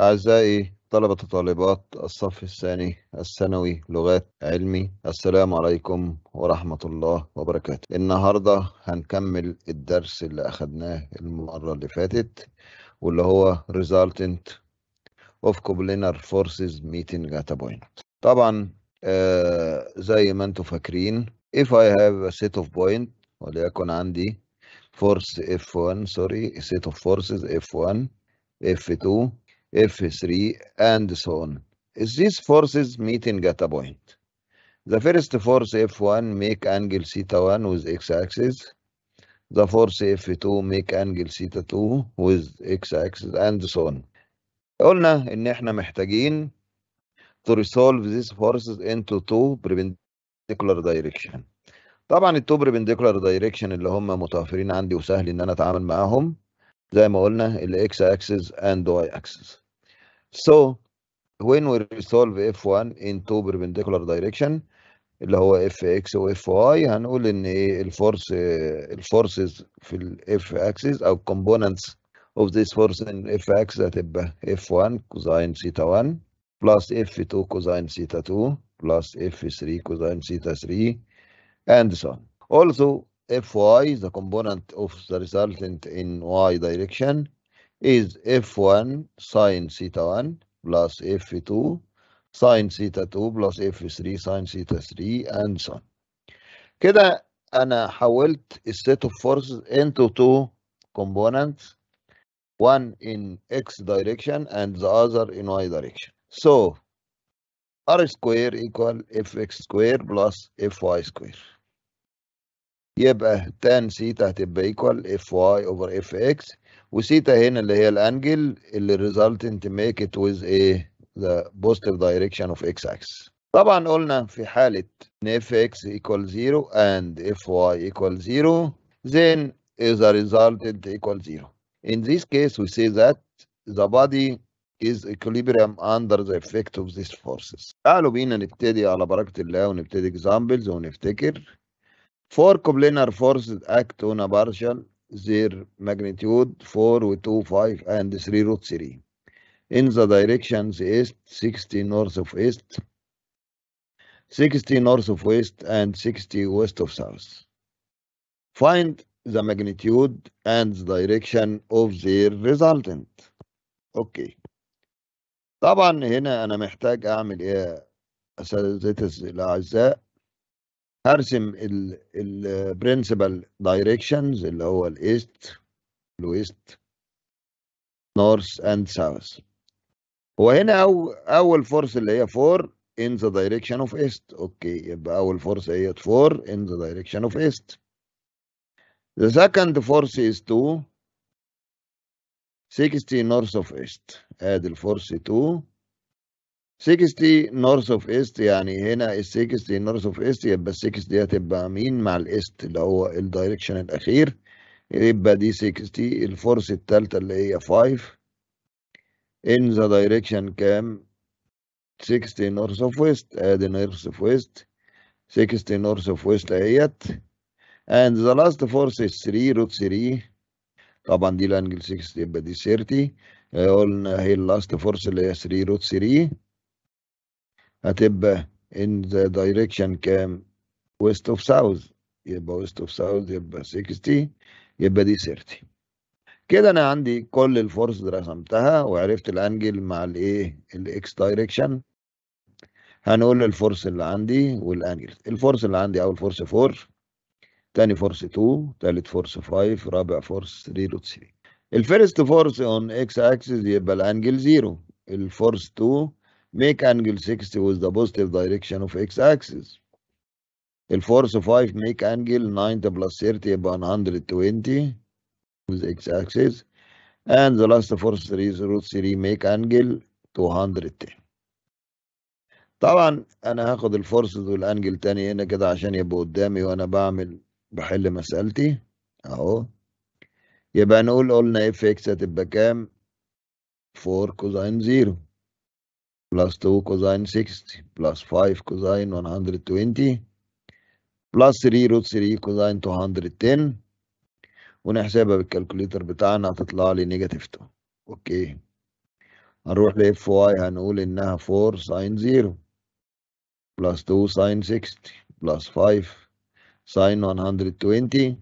أعزائي طلبة وطالبات الصف الثاني الثانوي لغات علمي السلام عليكم ورحمة الله وبركاته النهاردة هنكمل الدرس اللي أخدناه المرة اللي فاتت واللي هو Resultant of coplinar Forces Meeting at a Point طبعا آه زي ما انتم فاكرين if I have a set of point وليكن عندي force F1 sorry set of forces F1 F2 F3 and so on. Is these forces meeting at a point. The first force F1 make angle theta 1 with x-axis. The force F2 make angle theta 2 with x-axis and so on. قلنا إن إحنا محتاجين to resolve these forces into two perpendicular direction. طبعا التو perpendicular direction اللي هم متوفرين عندي وسهل إن أنا أتعامل معاهم زي ما قلنا الإكس axis and واي axis. So when we resolve F1 into perpendicular direction اللي هو Fx و Fy هنقول ان ايه الفورس الفورسز في ال F axis او components of this force in F axis هتبقى F1 cosine theta 1 plus F2 cosine theta 2 plus F3 cosine theta 3 and so on. Also Fy is the component of the resultant in y direction is f1 sine theta 1 plus f2 sine theta 2 plus f3 sine theta 3 and so on كده انا حولت set of forces into two components one in x direction and the other in y direction so r square equal fx square plus fy square يبقى uh, tan theta هتبقى equal fy over fx وثيتا هنا اللي هي الانجل اللي resultant make it with a the positive direction of x axis طبعا قلنا في حالة ان اف اكس equal 0 and اف واي equal 0 then the resultant equal 0 in this case we say that the body is equilibrium under the effect of these forces تعالوا بينا نبتدي على بركة الله ونبتدي examples ونفتكر four coplanar forces act on a partial their magnitude 4 with 2, 5 and 3 root 3 in the directions east 60 north of east 60 north of west and 60 west of south find the magnitude and the direction of their resultant Okay. طبعا هنا انا محتاج اعمل ايه اساتذتي الاعزاء هرسم البرنسبل دايركشنز اللي هو الايست الويست نورث اند ساوث وهنا أو اول فورس اللي هي 4 in the direction of ايست اوكي يبقى اول فورس هي 4 in the direction of ايست the second force is 2 60 نورث اوف ايست ادي الفورس 2 60 نورث اوف ايست يعني هنا ال 60 نورث اوف ايست يبقى ال 60 دي هتبقى مين مع الايست اللي هو الدايركشن الاخير يبقى دي 60 الفورس الثالثه اللي هي 5 ان ذا دايركشن كام 60 نورث اوف ويست ادي نورث اوف ويست 60 نورث اوف ويست اهيت اند ذا لاست فورس 3 روت 3 طبعا دي الانجل 60 يبقى دي 30 آه، قلنا هي اللاست فورس اللي هي 3 روت 3 هتبقى in the direction كام west of south يبقى west of south يبقى 60 يبقى دي 30 كده انا عندي كل الفورس اللي رسمتها وعرفت الانجل مع الايه الاكس دايركشن هنقول الفورس اللي عندي والانجل الفورس اللي عندي اول فورس 4 تاني فورس 2 تالت فورس 5 رابع فورس 3 روت 3 الفيرست فورس اون اكس اكسس يبقى الانجل 0 الفورس 2 make angle 60 with the positive direction of x axis الفورس 5 make angle 90 plus 30 يبقى 120 with x axis and the last force 3 root 3 make angle 210 طبعا انا هاخد الفورسز والانجل تاني هنا كده عشان يبقوا قدامي وانا بعمل بحل مسألتي اهو يبقى نقول قلنا اف اكس هتبقى كام 4 كوزاين 0 plus 2 cosine 60 plus 5 cosine 120 plus 3 root 3 cosine 210 ونحسبها بالكالكوليتر بتاعنا هتطلع لي نيجاتيف 2 اوكي هنروح لاف واي هنقول انها 4 sin 0 plus 2 sin 60 plus 5 sin 120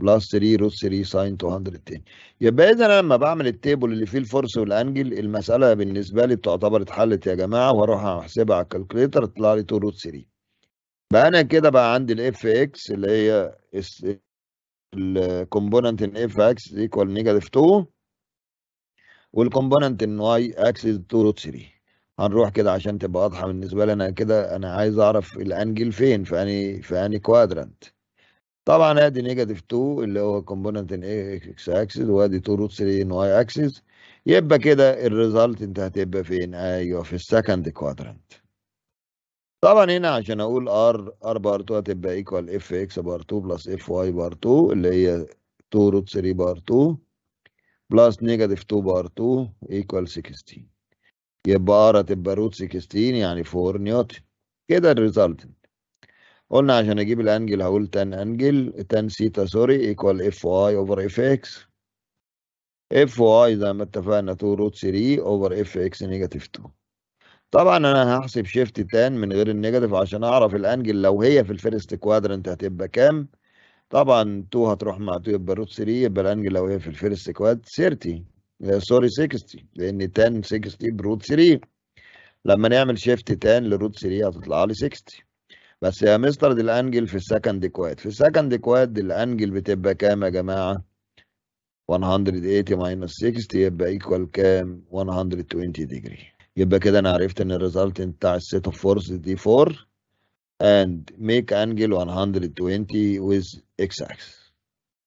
بلس 3 روت 3 ساين 210 يبقى اذا انا لما بعمل التيبل اللي فيه الفرس والانجل المساله بالنسبه لي بتعتبر اتحلت يا جماعه واروح احسبها على الكالكوليتر تطلع لي 2 روت 3 بقى انا كده بقى عندي الاف اكس اللي هي الكومبوننت ان اف اكس ايكوال نيجاتيف 2 والكومبوننت ان واي اكس 2 روت 3 هنروح كده عشان تبقى واضحه بالنسبه لي انا كده انا عايز اعرف الانجل فين في اني في اني كوادرانت طبعا ادي نيجاتيف 2 اللي هو كومبوننت ان إيه، اكس اكسس وادي 2 روت 3 ان واي اكسس يبقى كده الريزلت انت هتبقى فين؟ ايوه في السكند كوادرنت. طبعا هنا عشان اقول ار ار بار 2 هتبقى ايكوال اف اكس بار 2 بلس اف واي بار 2 اللي هي 2 روت 3 بار 2 بلس نيجاتيف 2 بار 2 ايكوال 16 يبقى ار هتبقى روت 16 يعني 4 نيوتن كده الريزلت قلنا عشان اجيب الانجل هقول تان انجل تان سيتا سوري ايكوال اف واي اوفر اف اكس اف واي زي ما اتفقنا 2 روت 3 اوفر اف اكس نيجاتيف 2 طبعا انا هحسب شيفت تان من غير النيجاتيف عشان اعرف الانجل لو هي في الفيرست كوادرنت هتبقى كام طبعا 2 هتروح مع 2 يبقى روت 3 يبقى الانجل لو هي في الفيرست كواد 30 سوري 60 لان تان 60 بروت 3 لما نعمل شيفت تان لروت 3 هتطلع لي 60 بس يا مستر دي الانجل في السكند كواد في السكند كواد دي الانجل بتبقى كام يا جماعه 180 ماينس 60 يبقى ايكوال كام 120 ديجري يبقى كده انا عرفت ان الريزلت بتاع السيت اوف فورس دي 4 اند ميك انجل 120 with اكس اكس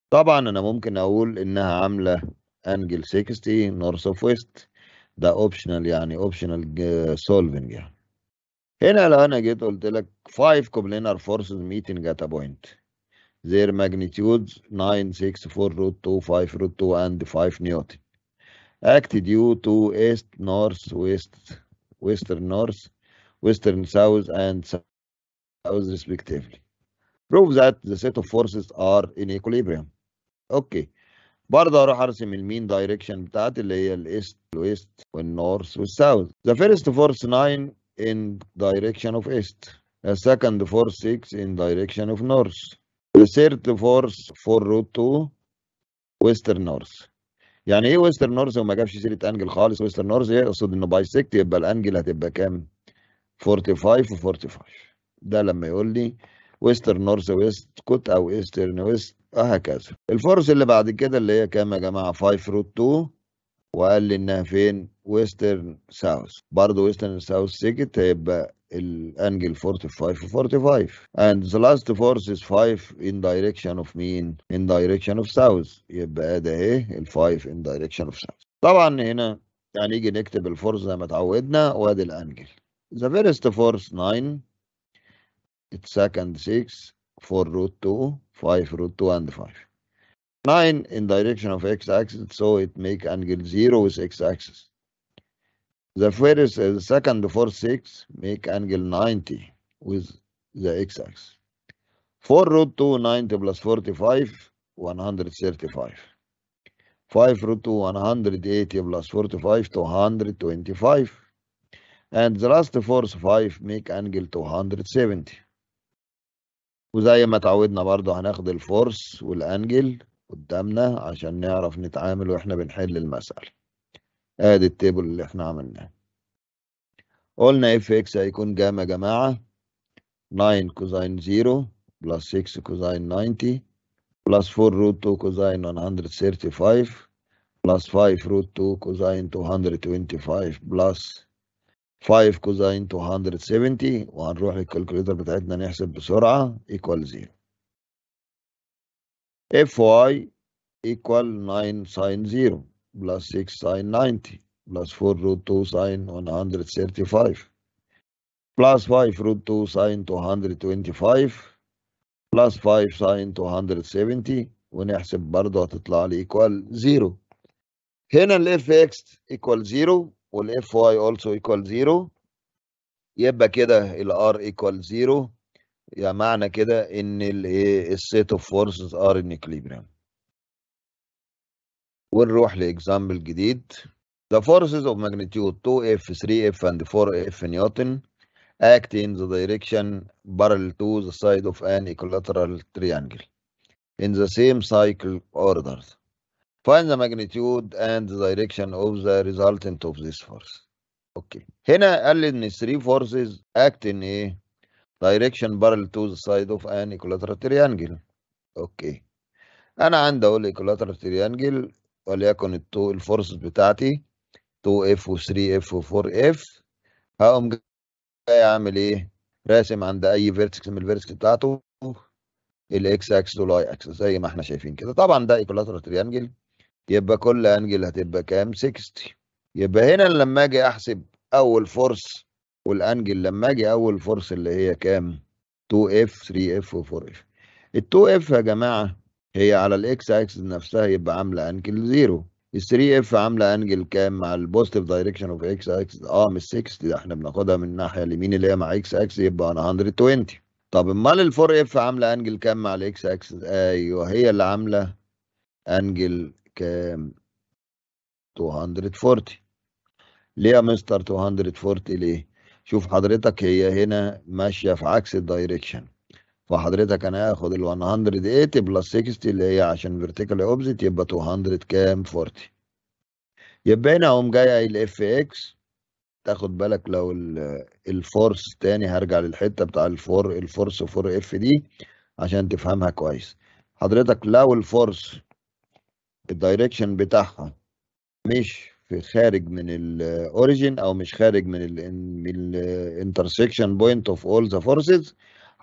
طبعا انا ممكن اقول انها عامله انجل 60 نورث اوف ويست ده اوبشنال يعني اوبشنال سولفنج يعني In لو انا جيت قلت 5 coplanar forces meet in a point their magnitudes 9 6 4 root 2 5 root 2 and 5 newton act due to east north west western north western south and south respectively prove that the set of forces are in equilibrium اوكي برضه هروح mean direction. That is, بتاعتي اللي هي الايست والويست والنورث والساوث the first force 9 in direction of east. The second four 6 in direction of north. The third four 4 root two western north. يعني ايه ويسترن نورث وما جابش سيره انجل خالص ويسترن نورث اقصد انه بايسكت يبقى الانجل هتبقى كام 45 و 45 ده لما يقول لي ويسترن نورث ويست كوت او ايسترن ويست وهكذا الفرص اللي بعد كده اللي هي كام يا جماعه 5 روت 2 وقال لي انها فين ويسترن ساوث برضه Western South. سيكت هيبقى الانجل 45 45 and the last force is 5 in direction of me in direction of south يبقى ده ايه ال 5 in direction of south طبعا هنا يعني يجي نكتب الفورس زي ما اتعودنا وادي الانجل the first force 9 its second 6 4 root 2 5 root 2 and 5 9 in direction of x axis so it make angle 0 with x axis The first and second four six make angle 90 with the x-axis. 4 root 2, 90 plus 45, 135. 5 root 2, 180 plus 45, 225. And the last force 5 make angle 270. وزي ما اتعودنا برضه هناخد الفورس والانجل قدامنا عشان نعرف نتعامل واحنا بنحل المسألة. ادي آه، التيبل اللي احنا عملناه قلنا اف اكس هيكون جاما جماعة 9 كوزين 0 بلس 6 كوزين 90 بلس 4 روت 2 كوزين 135 بلس 5 روت 2 كوزين 225 بلس 5 كوزين 270 وهنروح للكالكوليتر بتاعتنا نحسب بسرعة ايكوال 0 اف واي ايكوال 9 ساين 0 plus 6 sine 90 plus 4 root 2 sine 135 plus 5 root 2 sine 225 plus 5 sine 270 ونحسب برضه هتطلع لي equal 0 هنا ال fx equal 0 وال fy also equal 0 يبقى كده ال r equal 0 يعني معنى كده ان السيت اوف فورسز ار ان equilibrium ونروح لاكزامبل جديد The forces of magnitude 2F, 3F and 4F Newton act in the direction parallel to the side of an equilateral triangle in the same cycle order. Find the magnitude and the direction of the resultant of this force. Okay. هنا قال لي ان 3 forces act in a direction parallel to the side of an equilateral triangle. Okay. انا عندي اقول equilateral triangle وليكن التو الفورس بتاعتي 2 اف و3 اف و4 اف هقوم جاي اعمل ايه راسم عند اي فيرتكس من الفيرتكس بتاعته الاكس اكس والاي اكس زي ما احنا شايفين كده طبعا ده ايكولاترال تريانجل يبقى كل انجل هتبقى كام 60 يبقى هنا لما اجي احسب اول فورس والانجل لما اجي اول فورس اللي هي كام 2 اف 3 اف و4 اف ال 2 اف يا جماعه هي على الاكس اكسس نفسها يبقى عامله انجل زيرو ال 3 اف عامله انجل كام مع البوزيتيف دايركشن اوف اكس اكسس اه مش 60 ده احنا بناخدها من الناحيه اليمين اللي هي مع اكس اكسس يبقى انا 120 طب امال ال 4 اف عامله انجل كام مع الاكس اكسس ايوه هي اللي عامله انجل كام 240 ليه يا مستر 240 ليه شوف حضرتك هي هنا ماشيه في عكس الدايركشن فحضرتك انا هاخد ال 180 بلس 60 اللي هي عشان فيرتيكال اوبزيت يبقى 200 كام 40 يبقى هنا اقوم جاي قايل اف اكس تاخد بالك لو الفورس تاني هرجع للحته بتاع الفور الفورس فور اف دي عشان تفهمها كويس حضرتك لو الفورس الدايركشن بتاعها مش في خارج من الاوريجن او مش خارج من الانترسكشن بوينت اوف اول ذا فورسز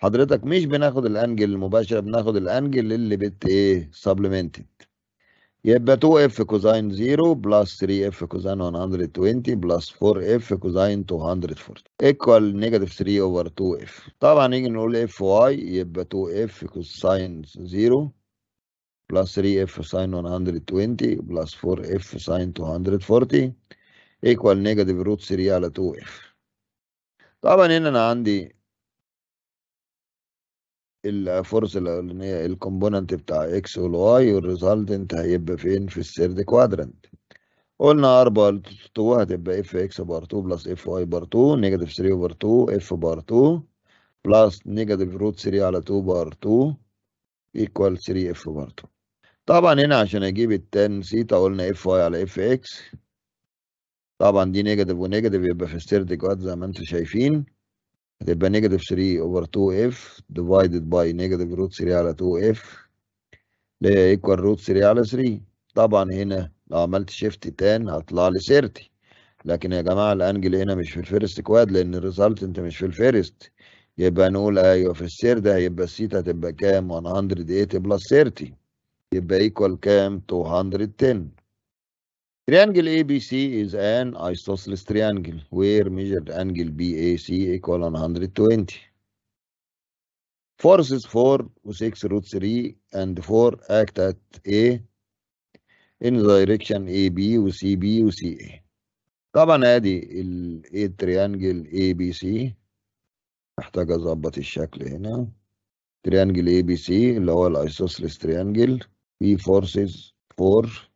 حضرتك مش بناخد الانجل المباشره بناخد الانجل اللي بت ايه سبلمنتد يبقى 2 اف كوزاين 0 بلس 3 اف كوزاين 120 بلس 4 اف كوزاين 240 ايكوال نيجاتيف 3 اوفر 2 اف طبعا نيجي نقول اف واي يبقى 2 اف كوساين 0 بلس 3 اف ساين 120 بلس 4 اف ساين 240 ايكوال نيجاتيف روت 3 على 2 اف طبعا هنا انا عندي الفورس الاولانيه الكومبوننت بتاع اكس والواي والريزالتنت هيبقى فين في الثيرد كوادرنت قلنا 4 ل 2 هتبقى اف اكس بار 2 بلس اف واي بار 2 نيجاتيف 3 بار 2 اف بار 2 بلس نيجاتيف روت 3 على 2 بار 2 ايكوال 3 اف بار 2 طبعا هنا عشان اجيب التان سيتا قلنا اف واي على اف اكس طبعا دي نيجاتيف ونيجاتيف يبقى في الثيرد كواد زي ما انتم شايفين هتبقى نيجاتيف 3 اوفر 2 اف ديفايدد باي نيجاتيف روت 3 على 2 اف اللي هي ايكوال روت 3 على 3 طبعا هنا لو عملت شيفت تان هطلع لي 30 لكن يا جماعه الانجل هنا مش في الفيرست كواد لان انت مش في الفيرست يبقى نقول ايوه في السير ده هيبقى السيتا هتبقى كام 180 بلس 30 يبقى ايكوال كام 210 Triangle ABC is an isosceles triangle where measured angle BAC equal 120. Forces 4, 6 root 3 and 4 act at A in the direction AB وCB CA. طبعا ادي التريانجل A triangle ABC محتاج اظبط الشكل هنا Triangle ABC اللي هو الايسوسلس triangle. في forces 4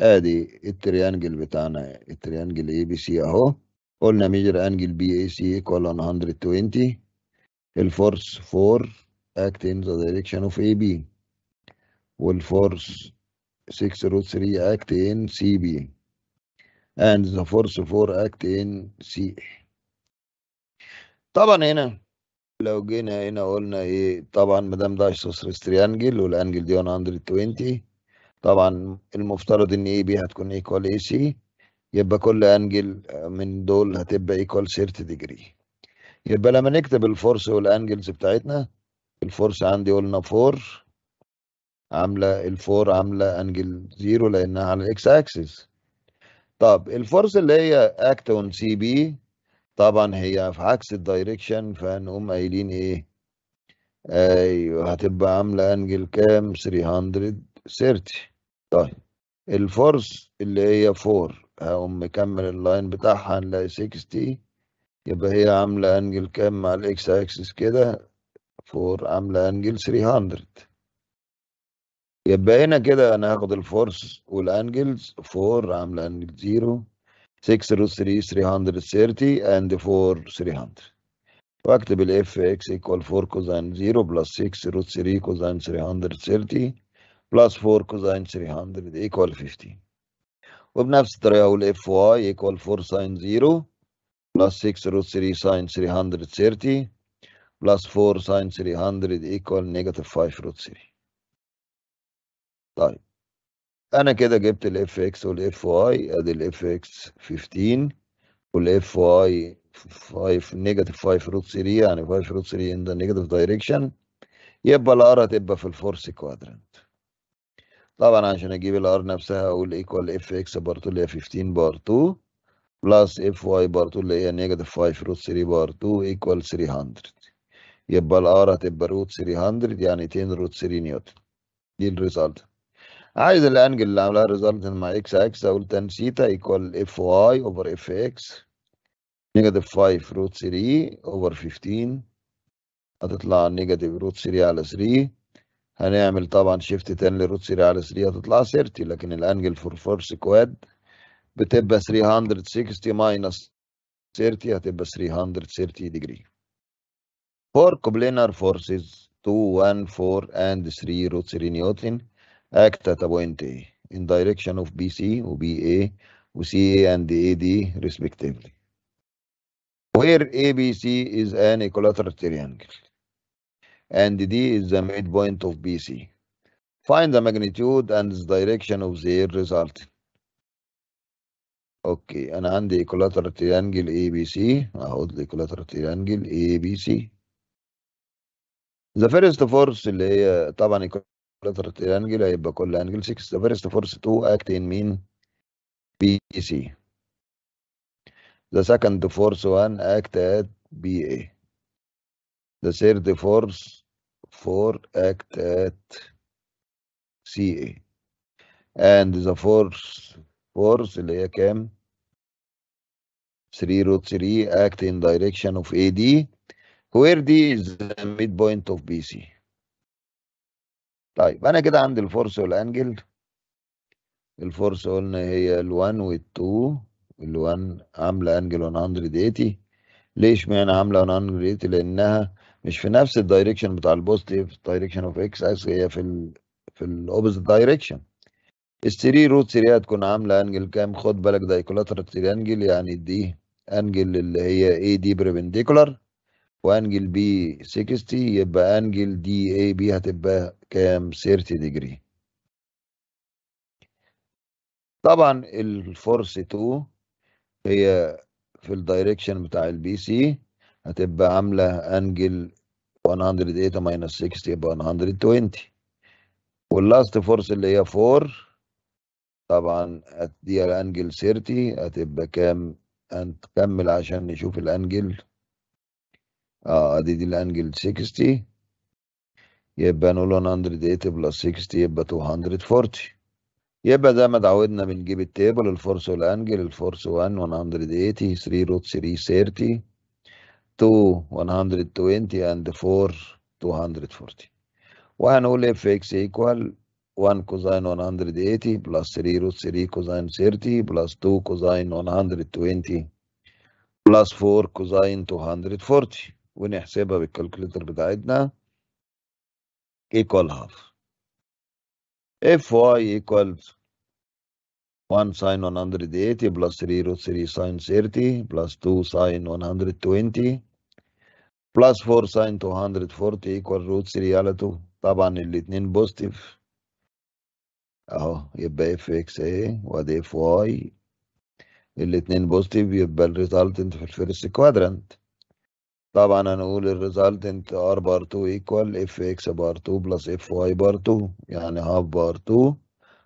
ادي التريانجل بتاعنا التريانجل اي بي سي اهو قلنا ميجر انجل بي اي سي ايكوال 120 الفورس 4 اكت ان ذا دايركشن اوف اي بي والفورس 6 روت 3 اكت ان سي بي and the force 4 act in C طبعا هنا لو جينا هنا قلنا ايه طبعا ما دام ده isosceles تريانجل والانجل دي 120 طبعا المفترض ان اي بي هتكون ايكوال اي سي يبقى كل انجل من دول هتبقى ايكوال سيرت ديجري يبقى لما نكتب الفورس والانجلز بتاعتنا الفورس عندي قلنا 4 عامله الفور عامله انجل زيرو لانها على الاكس اكسس طب الفورس اللي هي اكت اون سي بي طبعا هي في عكس الدايركشن فهنقوم قايلين ايه ايوه هتبقى عامله انجل كام 330 طيب الفورس اللي هي 4 هقوم مكمل اللاين بتاعها هنلاقي 60 يبقى هي عاملة انجل كام مع الاكس اكسس كده 4 عاملة انجل 300 يبقى هنا كده انا هاخد الفورس والانجلز 4 عاملة انجل 0 6 روت 3 330 اند 4 300 واكتب الاف اكس ايكوال 4 كوزان 0 بلس 6 روت 3 كوزان 330 plus 4 كوزين 300 ايكوال 15 وبنفس الطريقة أقول اف واي ايكوال 4 sin 0 plus 6 root 3 sin 330 plus 4 sin 300 ايكوال negative 5 root 3 طيب أنا كده جبت الاف اكس والاف واي أدي الاف اكس 15 والاف واي 5 negative 5 root 3 يعني 5 root 3 in the negative direction يبقى الار هتبقى في الفورث كوادرنت طبعا عشان اجيب الار نفسها اقول ايكوال اف اكس بار 2 اللي هي 15 بار 2 بلس اف واي بار 2 اللي هي نيجاتيف 5 روت 3 بار 2 ايكوال 300 يبقى الار هتبقى روت 300 يعني 10 روت 3 نيوتن دي الريزلت عايز الانجل اللي عملها ريزلت مع اكس اكس اقول تان سيتا ايكوال اف واي اوفر اف اكس نيجاتيف 5 روت 3 اوفر 15 هتطلع نيجاتيف روت 3 على 3 هنعمل طبعا شيفت تاني للروت 3 على 3 هتطلع 30 لكن الانجل فور فورس كواد بتبقى 360 ماينس 30 هتبقى 330 ديجري for coplanar forces 2 1 4 and 3 root 3 نيوتن act at a point A in direction of BC و BA و CA and AD respectively where ABC is an equilateral triangle and D is the midpoint of BC. Find the magnitude and the direction of their result. اوكي انا عندي ايكولاتر تريانجل اي بي سي اهو الايكولاتر تريانجل اي بي سي ذا فيرست فورس اللي هي طبعا ايكولاتر تريانجل هيبقى كل انجل 6 ذا فيرست فورس 2 اكت ان مين بي سي ذا سكند فورس 1 اكت ات بي اي ذا ثيرد فورس four act at CA and the force force اللي هي كام 3 root 3 act in direction of AD where D is the midpoint of BC طيب انا كده عندي الفورس والانجل الفورس قلنا هي ال1 وال2 ال1 عامله انجل 180 ليش معنى عامله 180 لانها مش في نفس الدايركشن بتاع البوزيتيف دايركشن اوف اكس اس هي في الـ في الاوبوزيت دايركشن ال 3 روت 3 هتكون عامله انجل كام خد بالك ده دايكولاترال تريانجل يعني دي انجل اللي هي اي دي بريبنديكولار وانجل بي 60 يبقى انجل دي اي بي هتبقى كام 30 ديجري طبعا الفورس 2 هي في الدايركشن بتاع البي سي هتبقى عاملة انجل أنجل 60 يبقى 120 واللاست فورس اللي هي 4 طبعا هتديها الانجل 30 هتبقى كام هنكمل عشان نشوف الانجل اه دي دي الانجل 60 يبقى نقول 180 بلس 60 يبقى 240 يبقى زي ما اتعودنا بنجيب التيبل الفورس والانجل الفورس 1 180 3 روت 3 30 2 120 and 4 240 وهنقول اف اكس ايكوال 1 كوزين 180 بلس 3 روت 3 كوزين 30 بلس 2 كوزين 120 بلس 4 كوزين 240 ونحسبها بالكالكوليتر بتاعتنا ايكوال هاف اف واي ايكوال 1 sin 180 plus 3 root 3 sin 30 plus 2 sin 120 plus 4 sin 240 equal root 3 على 2 طبعا الاتنين بوزيتيف اهو يبقى اف اكس ايه وادي اف واي الاتنين بوزيتيف يبقى الريزلتنت في الفيرست كوادرانت طبعا هنقول الريزلتنت ار بار 2 ايكوال اف اكس بار 2 بلس اف واي بار 2 يعني هاف بار 2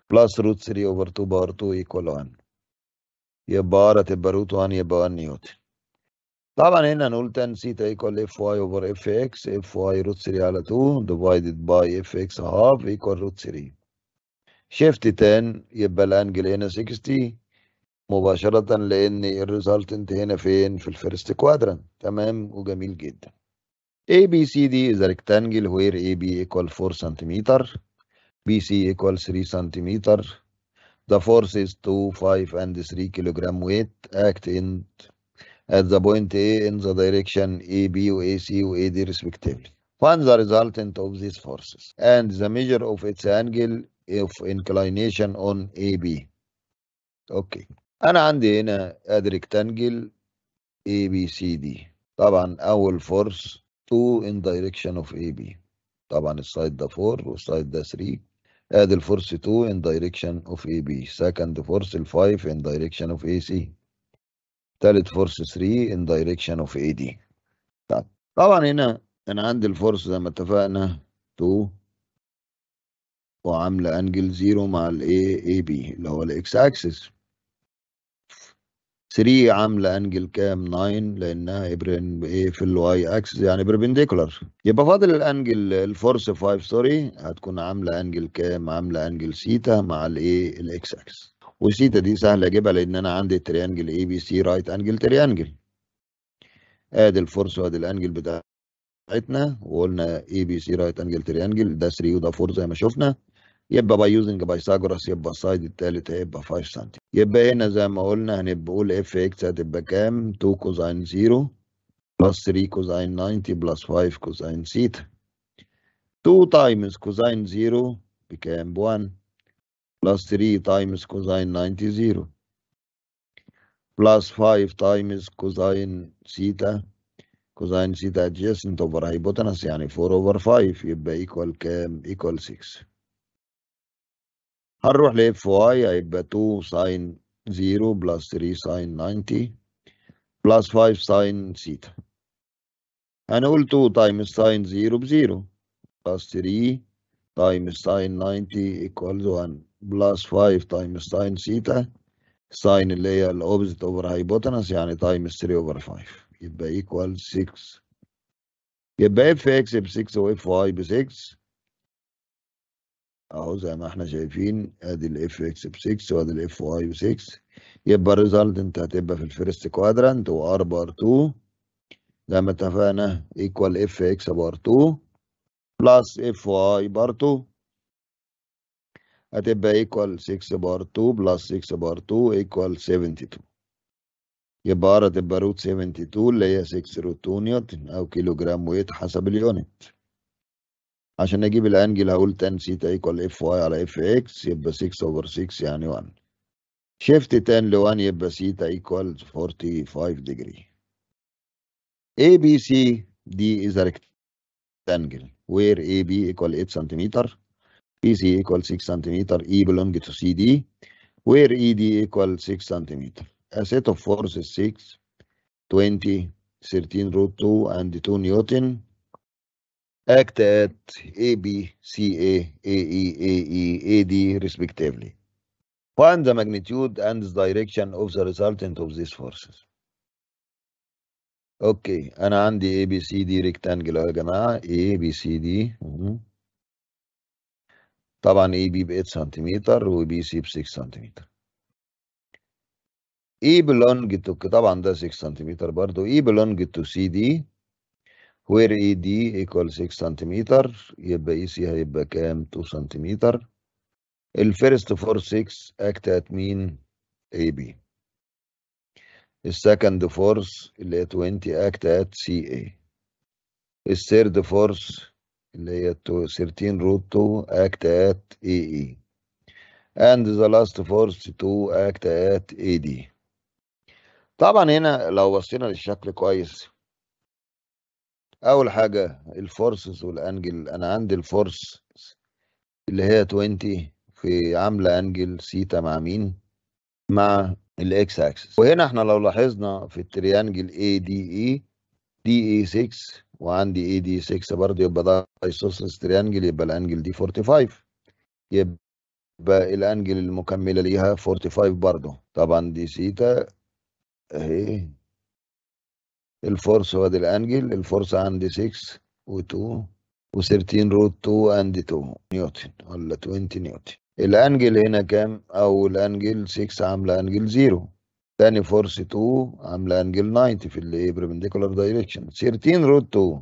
plus root 3 over 2 power 2 equal 1 يبقى r هتبقى root 1 يبقى 1 نيوتن طبعا هنا نقول tan سيتا equal fy over fx fy root 3 على 2 divided by fx half equal root 3 شيفت 10 يبقى الانجل هنا 60 مباشرة لأن الريزلتنت هنا فين؟ في الفيرست كوادرانت تمام وجميل جدا. ABCD is a rectangle where AB equal 4 سنتيمتر BC equals 3 centimeter. The force is 2, 5 and 3 kilogram weight act in at the point A in the direction AB, AC, AD respectively. Find the resultant of these forces and the measure of its angle of inclination on AB. Okay. انا عندي هنا ادي ريكتانجل اي بي سي دي طبعا اول فورس 2 in direction of AB بي طبعا السايد ده 4 والسايد ده 3 ادي the force 2 in direction of AB second فورس 5 in direction of AC تالت فورس 3 in direction of AD طب. طبعا هنا انا عندي الفورس زي ما اتفقنا 2 وعامله انجل 0 مع الاي اي بي اللي هو الاكس اكسس 3 عامله انجل كام 9 لانها ابرن ايه في الواي اكسس يعني بربنديكولار يبقى فاضل الانجل الفورس 5 سوري هتكون عامله انجل كام عامله انجل سيتا مع الايه الاكس اكسس وسيتا دي سهل اجيبها لان انا عندي تريانجل اي بي سي رايت انجل تريانجل ادي الفورس وادي الانجل بتاعتنا وقلنا اي بي سي رايت انجل تريانجل ده 3 وده 4 زي ما شفنا يبقى باي يوزنج بايثاجورس يبقى السايد التالت هيبقى 5 سم يبقى هنا زي ما قلنا هنبقى قول اف اكس هتبقى كام 2 كوزاين 0 بلس 3 كوزاين 90 بلس 5 كوزاين سيتا 2 تايمز كوزاين 0 بكام ب 1 بلس 3 تايمز كوزاين 90 0 بلس 5 تايمز كوزاين سيتا كوزاين سيتا adjacent over hypotenuse يعني 4 over 5 يبقى equal كام equal 6 هنروح ل اف واي هيبقى 2 ساين 0 بلس 3 ساين 90 بلس 5 ساين ثيتا هنقول 2 تايمز ساين 0 ب 0 بلس 3 تايمز ساين 90 ايكوالز 1 بلس 5 تايمز ساين ثيتا ساين اللي هي الاوبزيت اوفر هايبوتنس يعني تايمز 3 اوفر 5 يبقى ايكوال 6 يبقى اف اكس ب 6 واف واي ب 6 اهو زي ما احنا شايفين ادي الاف اكس ب 6 وادي الاف واي ب 6 يبقى الريزلت انت هتبقى في الفيرست كوادرانت وار بار 2 زي ما اتفقنا ايكوال اف اكس بار 2 بلس اف واي بار 2 هتبقى ايكوال 6 بار 2 بلس 6 بار 2 ايكوال 72 يبقى ار هتبقى روت 72 اللي هي 6 روت 2 نيوتن او كيلو جرام ويت حسب اليونت عشان اجيب الانجل هقول تان سيتا ايكوال اف واي على اف اكس يبقى 6 اوفر 6 يعني 1 شيفت تان ل 1 يبقى سيتا ايكوال 45 ديجري اي بي سي دي از rectangle where اي بي ايكوال 8 سنتيمتر بي سي ايكوال 6 سنتيمتر اي بلونج تو سي دي وير اي دي ايكوال 6 سنتيمتر ا set of forces 6 20 13 root 2 اند 2 نيوتن act at E, A, E, A, D, respectively. Find the magnitude and the direction of the resultant of these forces. اوكي انا عندي A, B, C, D ريكتانجل يا جماعه A, B, C, D طبعا A, B ب 8 سنتيمتر B, C ب 6 سنتيمتر A belong to طبعا ده 6 سنتيمتر برضه A belong to C, D وير اي دي ايكوال 6 سنتيمتر يبقى اي سي هيبقى كام 2 سنتيمتر الفيرست فور 6 اكت ات مين اي بي السكند فورس اللي هي 20 اكت ات سي اي الثيرد فورس اللي هي 13 روت 2 اكت ات اي اي and the last force to act at AD طبعا هنا لو بصينا للشكل كويس اول حاجة الفورسز والانجل انا عندي الفورس اللي هي 20 في عاملة انجل سيتا مع مين مع الاكس اكسس وهنا احنا لو لاحظنا في التريانجل اي دي اي دي اي 6 وعندي اي دي 6 برضه يبقى ده ايسوسس تريانجل يبقى الانجل دي 45 يبقى الانجل المكمله ليها 45 برضه طبعا دي سيتا اهي الفورس وادي الانجل الفورس عندي 6 و2 و13 روت 2 اند 2 نيوتن ولا 20 نيوتن الانجل هنا كام اول انجل 6 عامله انجل 0 تاني فورس 2 عامله انجل 90 في الايه بربنديكولار دايركشن 13 روت 2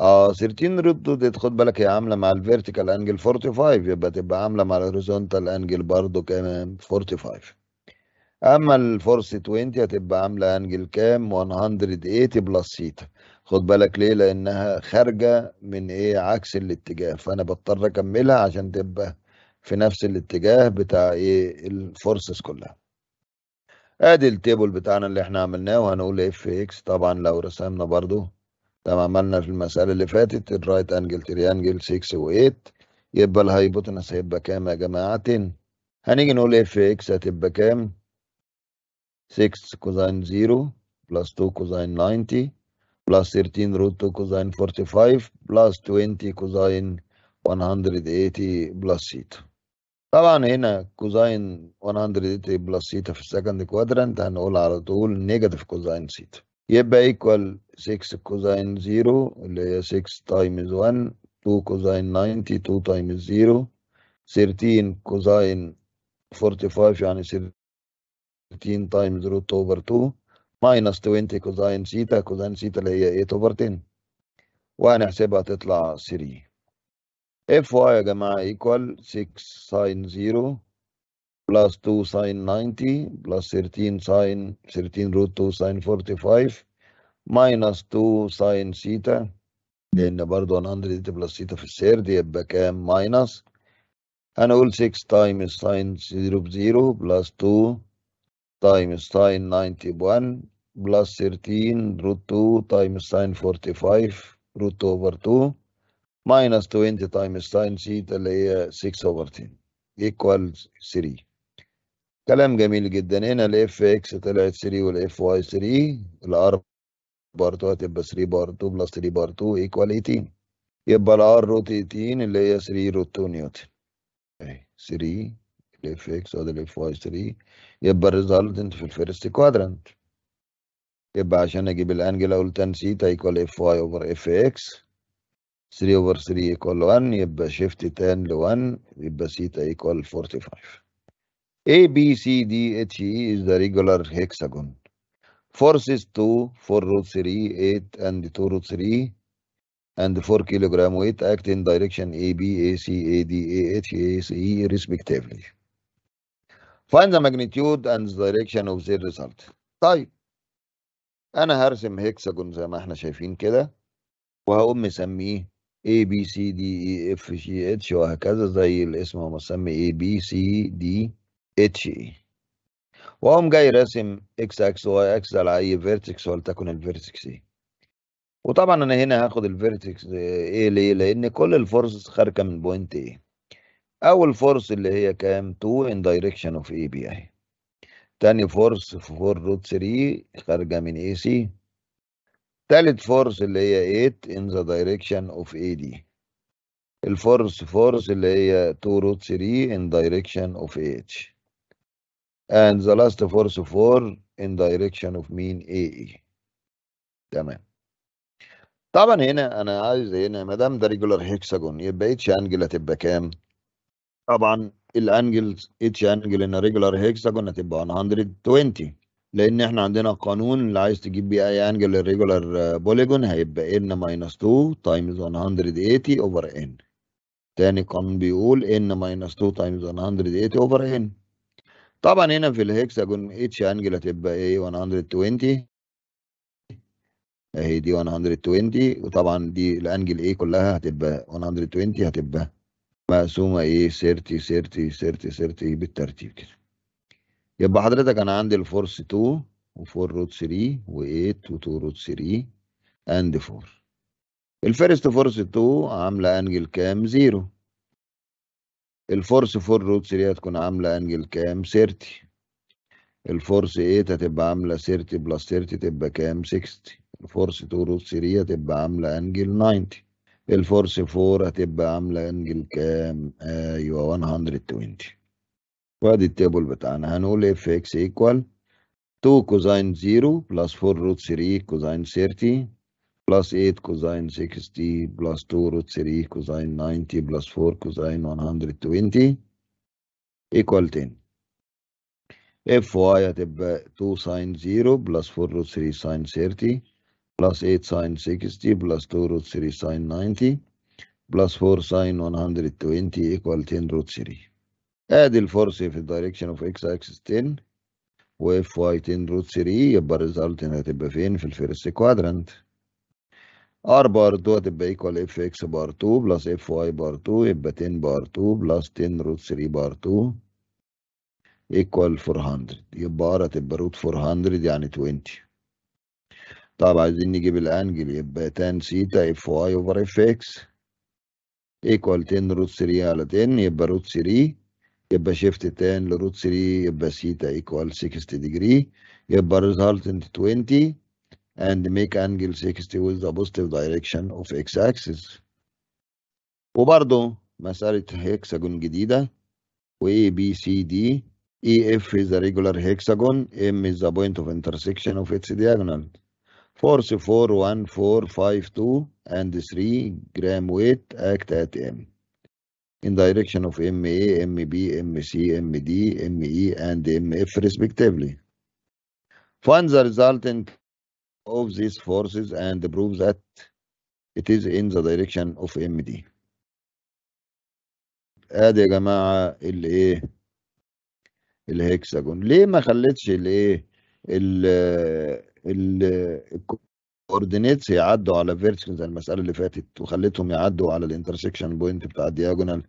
اه 13 روت 2 دي خد بالك هي عامله مع الفيرتيكال انجل 45 يبقى تبقى عامله مع الهوريزونتال انجل برضه كمان 45 اما الفورس 20 هتبقى عامله انجل كام 180 بلس ثيتا خد بالك ليه لانها خارجه من ايه عكس الاتجاه فانا بضطر اكملها عشان تبقى في نفس الاتجاه بتاع ايه الفورسز كلها ادي التيبل بتاعنا اللي احنا عملناه وهنقول اف اكس طبعا لو رسمنا برضو طبعا عملنا في المساله اللي فاتت الرايت انجل تريانجل 6 و8 يبقى الهايبوتنس هيبقى كام يا جماعه هنيجي نقول اف اكس هتبقى كام 6 cosine 0 plus 2 cosine 90 plus 13 root 2 cosine 45 plus 20 cosine 180 plus theta طبعا هنا كوزين 180 بلس ثيتا في السكند كوادرانت هنقول على طول نيجاتيف كوزين ثيتا يبقى ايكوال 6 كوزين 0 اللي هي 6 تايمز 1 2 كوزين 90 2 تايمز 0 13 كوزين 45 يعني 13 15 times root over 2 minus 20 كوزين ثيتا كوزين ثيتا اللي هي 8 over 10 وهنحسبها تطلع 3 اف واي يا جماعه equal 6 sin 0 plus 2 sin 90 plus 13 sin 13 root 2 sin 45 minus 2 sin ثيتا لان برضه 100 دي بلس ثيتا في دي يبقى كام ماينس هنقول 6 times sin 0 ب 0 plus 2 times sine 91 plus 13 root 2 times sine 45 root over 2 minus 20 times sine theta اللي هي 6 over 10 equals 3 كلام جميل جدا هنا الاف اكس طلعت 3 والاف واي 3 ال r بار 2 هتبقى 3 بار 2 بلس 3 بار 2 ايكوال 18 يبقى ال r روت 18 اللي هي 3 روت 2 نيوتن 3 الاف اكس زائد الاف واي 3 يبقى انت في الفيرست كوادرانت يبقى عشان اجيب الانجل اقول تان سيتا ايكوال اف واي اوفر اف اكس 3 اوفر 3 ايكوال 1 يبقى شيفت تان ل 1 يبقى سيتا ايكوال 45 اي بي سي دي H اي e is the regular hexagon forces 2 4 root 3 8 and 2 root 3 and 4 kilogram weight act in direction AB, AC, AD, AH, AC e, respectively. Find the magnitude and the direction of the result. طيب انا هرسم هيكساجون زي ما احنا شايفين كده وهقوم مسميه A B C D E F G H وهكذا زي الاسم هو مسمي A B C D H E واقوم جاي راسم X X Y X على اي فيرتكس ولتكن الفيرتكس A وطبعا انا هنا هاخد الفيرتكس A ليه؟ لان كل الفورسز خارجه من بوينت A اول فورس اللي هي كام 2 ان دايركشن اوف اي بي اهي تاني فورس 4 روت 3 خارجه من اي سي تالت فورس اللي هي 8 ان ذا دايركشن اوف اي دي الفورس فورس اللي هي 2 روت 3 in direction of H and the last force 4 in direction of mean AE تمام طبعا هنا انا عايز هنا ما دام ده ريجولار هيكساجون يبقى اتش انجل هتبقى كام؟ طبعا الانجل اتش انجل ان ريجولار هيكساجون هتبقى 120 لان احنا عندنا قانون اللي عايز تجيب بيه اي انجل للريجولار بوليجون هيبقى ان ماينس 2 تايمز 180 اوفر ان تاني قانون بيقول ان ماينس 2 تايمز 180 اوفر ان طبعا هنا في الهكساجون اتش انجل هتبقى ايه 120 اهي دي 120 وطبعا دي الانجل ايه كلها هتبقى 120 هتبقى مقسومة ايه سيرتي سيرتي سيرتي سيرتي بالترتيب كده يبقى حضرتك انا عندي الفورس 2 و4 روت 3 و8 و2 روت 3 اند 4 الفيرست فورس 2 عاملة انجل كام 0 الفورس 4 روت 3 هتكون عاملة انجل كام 30 الفورس 8 هتبقى عاملة 30 بلس 30 تبقى كام 60 الفورس 2 روت 3 هتبقى عاملة انجل 90 الفورس 4 هتبقى عاملة انجل كام ايوه 120 وادي التابل بتاعنا هنقول اف اكس ايكوال 2 كوزين 0 بلس 4 روت 3 كوزين 30 بلس 8 كوزين 60 بلس 2 روت 3 كوزين 90 بلس 4 كوزين 120 ايكوال 10 اف واي هتبقى 2 ساين 0 بلس 4 روت 3 ساين 30 plus 8 sine 60 plus 2 root 3 sine 90 plus 4 sine 120 equal 10 root 3 ادي الفورس في الدايركشن اوف اكس اكسس 10 واف واي 10 روت 3 يبقى الريزلت هتبقى فين في الفيرست كوادرانت ار بار 2 هتبقى ايكوال اف اكس بار 2 بلس اف واي بار 2 يبقى 10 بار 2 بلس 10 روت 3 بار 2 ايكوال 400 يبقى ار هتبقى روت 400 يعني 20 طب عايزين نجيب الانجل يبقى تان سيتا اف واي اوفر اف اكس ايكوال 10 روت 3 على 10 يبقى روت 3 يبقى شيفت تان لروت 3 يبقى سيتا ايكوال 60 ديجري يبقى resultant 20 اند ميك انجل 60 ويز ذا positive دايركشن اوف x اكسس وبرضه مسألة هيكساجون جديدة و A B C D E F is a regular hexagon M is the point of intersection of its diagonal Force 2 and 3 gram weight act at M in direction of MA, MB, MC, MD, ME, and MF respectively. Find the resultant of these forces and prove that it is in the direction of MD. Add يا جماعه الايه الهكساجون ليه ما خليتش الايه الكوردينيتس يعدوا على فيرتيكال زي المساله اللي فاتت وخليتهم يعدوا على الانترسكشن بوينت بتاع الدياجونال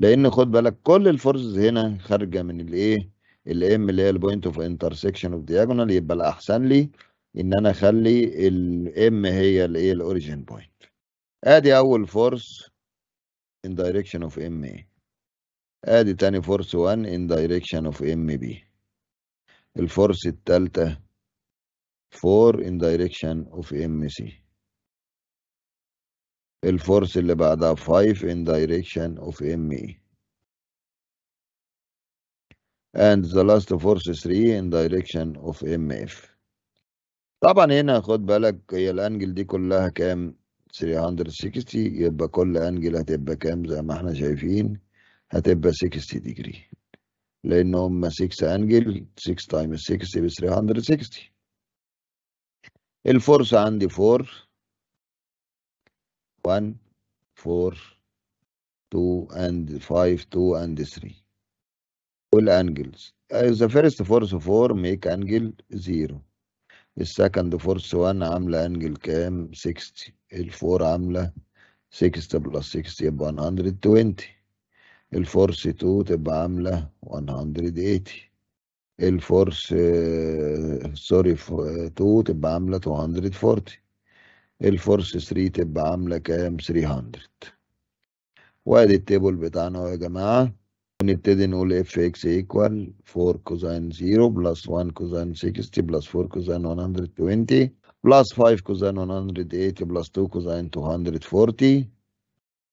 لان خد بالك كل الفورسز هنا خارجه من الايه الام اللي هي البوينت اوف انترسكشن اوف دياجونال يبقى الاحسن لي ان انا اخلي الام هي الايه الاوريجين بوينت ادي اول فورس دايركشن اوف ام ma ادي تاني فورس 1 دايركشن اوف ام بي الفورس الثالثه 4 in direction of MC الفورس اللي بعدها 5 in direction of اي e. and the last force 3 in direction of MF طبعا هنا خد بالك هي الانجل دي كلها كام 360 يبقى كل انجل هتبقى كام زي ما احنا شايفين هتبقى 60 ديجري لان هم 6 انجل 6 times 60 ب 360 الفرصة عندي فور 1 4 2 and 5 2 and 3 والانجلز the first force 4 make angle 0 السكند فورس 1 عاملة انجل كام 60 الفور عاملة 60 بلس 60 يبقى 120 الفورس 2 تبقى عاملة 180 الفورس آه، سوري تو تبقى عاملة 240 الفورس 3 تبقى عاملة كام 300 وادي التابل بتاعنا يا جماعة ونبتدي نقول اف اكس ايكوال 4 كوزين 0 بلس 1 كوزين 60 بلس 4 كوزين 120 بلس 5 كوزين 180 بلس 2 كوزين 240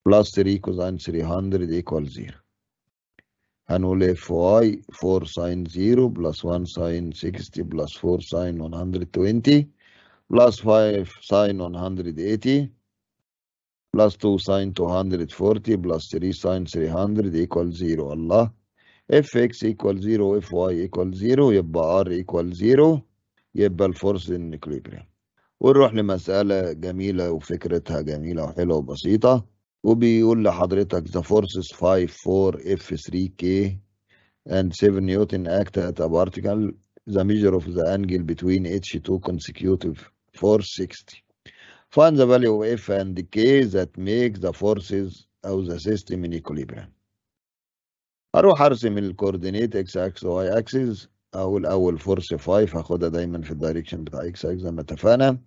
بلس 3 كوزين 300 ايكوال 0 هنقول اف واي 4 ساين 0 بلس 1 ساين 60 بلس 4 ساين 120 بلس 5 ساين 180 بلس 2 ساين 240 بلس 3 ساين 300 ايكوال 0 الله اف اكس ايكوال 0 اف واي ايكوال 0 يبقى ار ايكوال 0 يبقى الفورس انكليبريم ونروح لمساله جميله وفكرتها جميله وحلوه وبسيطه وبيقول لحضرتك the forces 5 4 F3 K and 7 Newton act at a particle the measure of the angle between H2 consecutive 460 find the value of F and K that make the forces of the system in equilibrium أروح أرسم coordinate X axis و Y axis أو الأول force 5 هاخدها دايما في الدايركشن بتاع X axis زي ما اتفقنا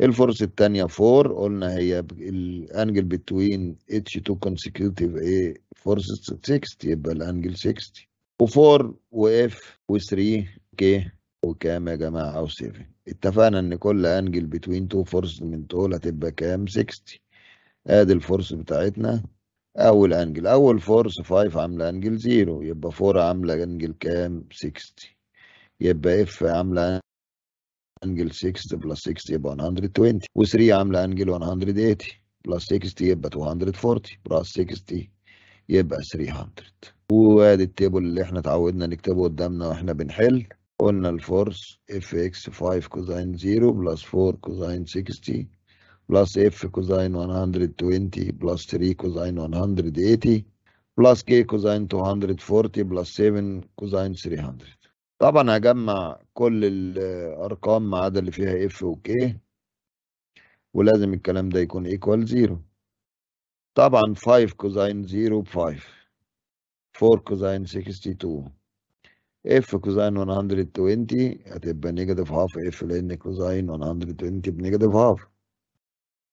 الفرصة الثانية 4 قلنا هي الانجل بتوين اتش 2 consecutive ايه فرصة 60 يبقى الانجل 60 و4 واف و3 كي وكام يا جماعة او 7 اتفقنا ان كل انجل بتوين 2 فورس من دول هتبقى كام 60 ادي الفورس بتاعتنا اول انجل اول فورس 5 عاملة انجل 0 يبقى 4 عاملة انجل كام 60 يبقى اف عاملة انجل 60 بلس 60 يبقى 120 و3 عامله انجل 180 بلس 60 يبقى 240 بلس 60 يبقى 300 وادي التيبل اللي احنا اتعودنا نكتبه قدامنا واحنا بنحل قلنا الفورس اف اكس 5 كوزين 0 بلس 4 كوزين 60 بلس اف كوزين 120 بلس 3 كوزين 180 بلس كي كوزين 240 بلس 7 كوزين 300 طبعا هجمع كل الارقام ما عدا اللي فيها اف وكي ولازم الكلام ده يكون ايكوال زيرو طبعا 5 كوزين 0 ب 5 4 كوزين 62 اف كوزين 120 هتبقى نيجاتيف هاف اف لان كوزين 120 بنيجاتيف هاف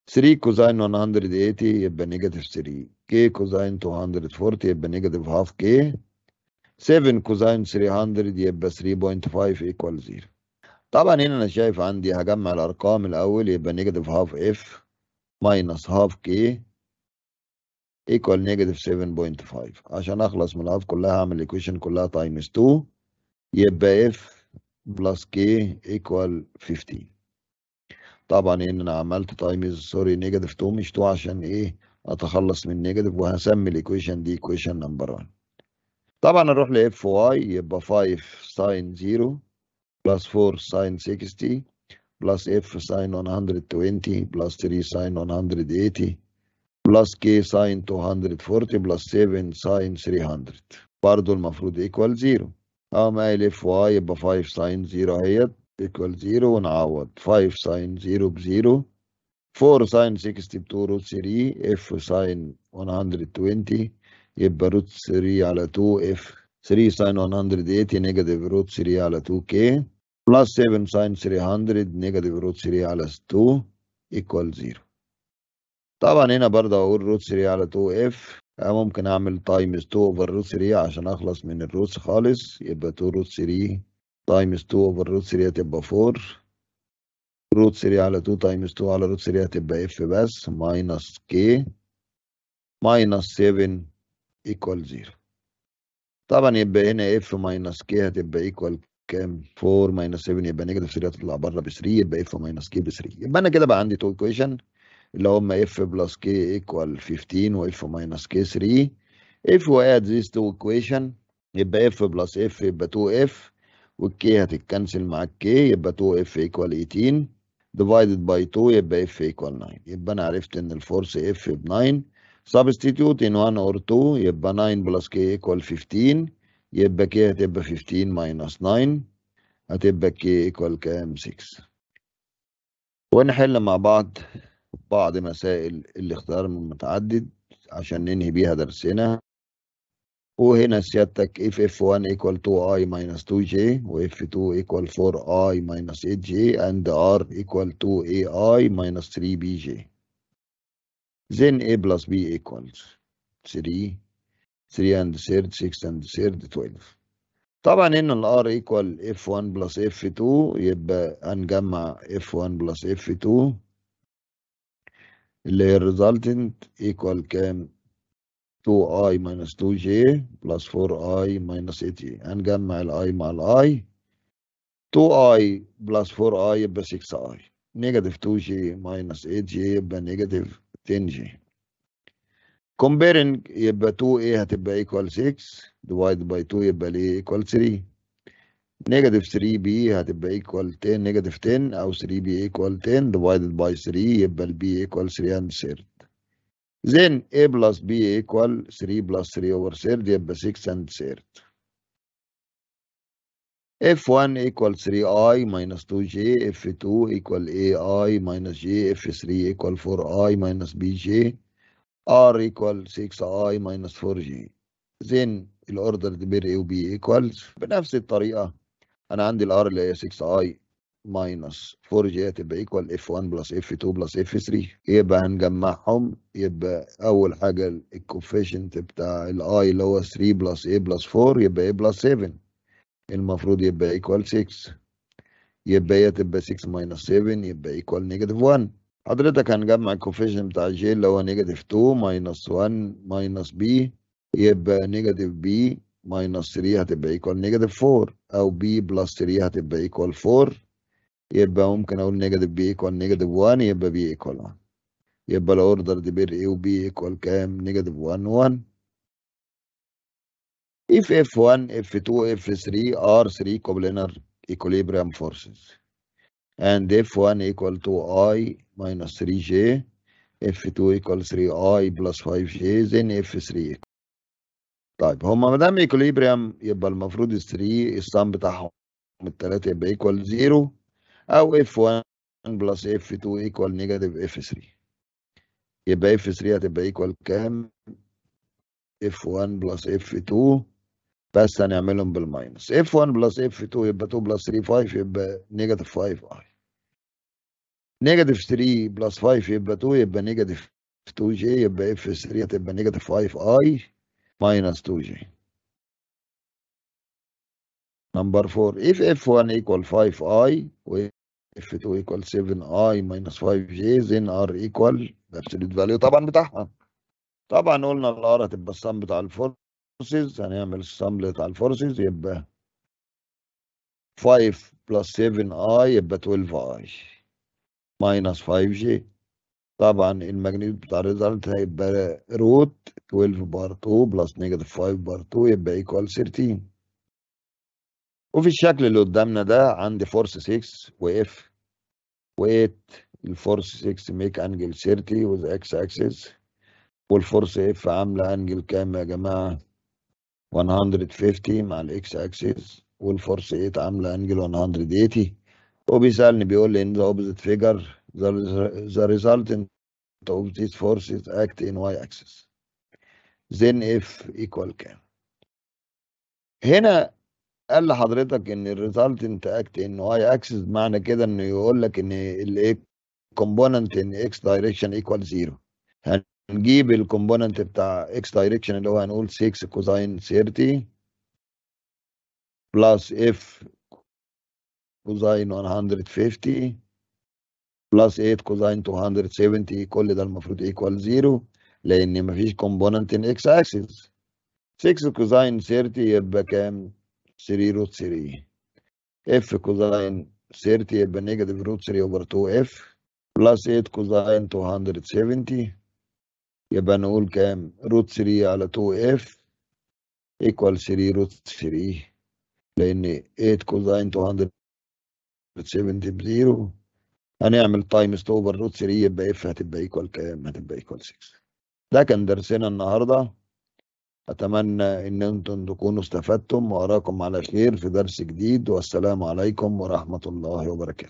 3 كوزين 180 يبقى نيجاتيف 3 كي كوزين 240 يبقى نيجاتيف هاف كي 7 كوزين 300 يبقى 3.5 ايكوال 0 طبعا هنا انا شايف عندي هجمع الارقام الاول يبقى نيجاتيف هاف اف ماينس هاف كي ايكوال نيجاتيف 7.5 عشان اخلص من الهاف كلها هعمل الايكويشن كلها تايمز 2 يبقى اف بلس كي ايكوال 15 طبعا هنا انا عملت تايمز سوري نيجاتيف 2 مش 2 عشان ايه اتخلص من نيجاتيف وهسمي الايكويشن دي ايكويشن نمبر 1 طبعا نروح ل اف واي يبقى 5 ساين 0 بلس 4 ساين 60 بلس اف ساين 120 بلس 3 ساين 180 بلس كي ساين 240 بلس 7 ساين 300 برضه المفروض ايكوال 0 اه اقوم ال اف واي يبقى 5 ساين 0 اهيت ايكوال 0 ونعوض 5 ساين 0 ب 0 4 ساين 60 ب 2 روت 3 اف ساين 120 يبقى روت 3 على 2 اف 3 ساين 180 نيجاتيف روت 3 على 2 كي بلس 7 ساين 300 نيجاتيف روت 3 على 2 ايكوال 0 طبعا هنا برضه اقول روت 3 على 2 اف ممكن اعمل تايمز 2 اوفر روت 3 عشان اخلص من الروتس خالص يبقى 2 روت 3 تايمز 2 اوفر روت 3 هتبقى 4 روت 3 على 2 تايمز 2 على روت 3 هتبقى اف بس ماينس كي ماينس 7 ايكوال زيرو طبعا يبقى هنا اف ماينس كي هتبقى ايكوال كام 4 ماينس 7 يبقى نيجاتيف 3 هتطلع بره ب 3 يبقى اف ماينس كي ب 3 يبقى انا كده بقى عندي تو ايكويشن اللي هم اف بلس كي ايكوال 15 واف ماينس كي 3 اف واد ذيس تو ايكويشن يبقى اف بلس اف يبقى 2 اف والكي هتتكنسل مع الكي يبقى 2 اف ايكوال 18 ديفايدد باي 2 يبقى اف ايكوال 9 يبقى انا عرفت ان الفورس اف ب 9 سبستيتيوت ان 1 اور 2 يبقى 9 بلس كي ايكوال 15 يبقى كي هتبقى 15 ماينس 9 هتبقى كي ايكوال كام 6 ونحل مع بعض بعض مسائل الاختيار المتعدد عشان ننهي بيها درسنا وهنا سيادتك اف اف 1 equal 2 i minus 2 j و اف 2 equal 4 i minus 8 j and r equal 2 a i minus 3 b j then a plus b equals 3 3 and third 6 and third 12 طبعا هنا ال r equal f1 plus f2 يبقى هنجمع f1 plus f2 اللي هي الريزلتنت ايكوال كام 2i minus 2j plus 4i minus 8j هنجمع ال i مع ال i 2i plus 4i يبقى 6i negative 2j minus 8j يبقى negative تنجي comparing يبقى 2 a هتبقى equal 6 divided by 2 يبقى ليه equal 3 negative 3 b هتبقى equal 10 negative 10 او 3 b equal 10 divided by 3 يبقى ال b equal 3 and third then a plus b equal 3 plus 3 over third يبقى 6 and third F1 equal 3i minus 2j F2 equal ai minus j F3 equal 4i minus bj R equal 6i minus 4j then الordered pair A و B equals بنفس الطريقة أنا عندي ال R اللي هي 6i minus 4j هتبقى equal F1 plus F2 plus F3 يبقى هنجمعهم يبقى أول حاجة الكوفيشنت بتاع ال I اللي هو 3 plus A plus 4 يبقى A plus 7 المفروض يبقى ايكوال 6 يبقى هي تبقى 6 ماينس 7 يبقى ايكوال نيجاتيف 1 حضرتك هنجمع الكوفيشن بتاع جي اللي هو نيجاتيف 2 ماينس 1 ماينس بي يبقى نيجاتيف بي ماينس 3 هتبقى ايكوال نيجاتيف 4 او بي بلس 3 هتبقى ايكوال 4 يبقى ممكن اقول نيجاتيف بي ايكوال نيجاتيف 1 يبقى بي ايكوال 1 يبقى الاوردر دي بير اي وبي ايكوال كام نيجاتيف 1 1 if F1, F2, F3 are three coplanar equilibrium forces. And F1 equal to I minus 3J, F2 equal 3I plus 5J, then F3 equal. طيب هما ما دام ايكوليبريم يبقى المفروض 3 الصم بتاعهم الثلاثه يبقى ايكوال 0 او اف 1 بلس اف 2 ايكوال نيجاتيف اف 3 يبقى اف 3 هتبقى ايكوال كام؟ اف 1 بلس اف 2 بس هنعملهم بالماينس اف 1 بلس اف 2 يبقى 2 بلس 3 5 يبقى نيجاتيف 5 اي نيجاتيف 3 بلس 5 يبقى 2 يبقى نيجاتيف 2 جي يبقى اف 3 هتبقى نيجاتيف 5 اي ماينس 2 جي نمبر 4 if f1 equal 5i و f2 equal 7i minus 5j then r equal absolute value طبعا بتاعها طبعا قلنا الار هتبقى الصم بتاع الفور forces هنعمل سملت على الفورسز يبقى 5 بلس 7 i يبقى 12 i 5 جي طبعا المجنيت بتاع الريزلت هيبقى روت 12 بار 2 بلس نيجاتيف 5 بار 2 يبقى ايكوال 13 وفي الشكل اللي قدامنا ده عندي فورس 6 واف و8 الفورس 6 ميك انجل 30 وذ اكس اكسس والفورس اف عامله انجل كام يا جماعه 150 مع الاكس اكسس والفورس 8 عامله انجل 180 وبيسالني بيقول لي ان ذا اوبزيت فيجر ذا ريزلتنت اوف ذيس فورسز اكت ان واي اكسس زين اف ايكوال كام هنا قال لحضرتك ان الريزلتنت اكت ان واي اكسس معنى كده انه يقول لك ان الكومبوننت ان اكس دايركشن ايكوال زيرو نجيب الكومبوننت بتاع اكس دايركشن اللي هو هنقول 6 كوزين 30 بلس اف كوزين 150 بلس 8 كوزين 270 كل ده المفروض ايكوال 0 لان مفيش كومبوننت ان اكس اكسس 6 كوزين 30 يبقى كام 3 روت 3 اف كوزين 30 يبقى نيجاتيف روت 3 اوفر 2 اف بلس 8 كوزين 270 يبقى نقول كام روت 3 على 2 اف ايكوال 3 روت 3 لان 8 كوزاين 270 بزيرو هنعمل تايمز اوفر روت 3 يبقى اف هتبقى ايكوال كام هتبقى ايكوال 6 ده كان درسنا النهارده اتمنى ان انتم تكونوا استفدتم واراكم على خير في درس جديد والسلام عليكم ورحمه الله وبركاته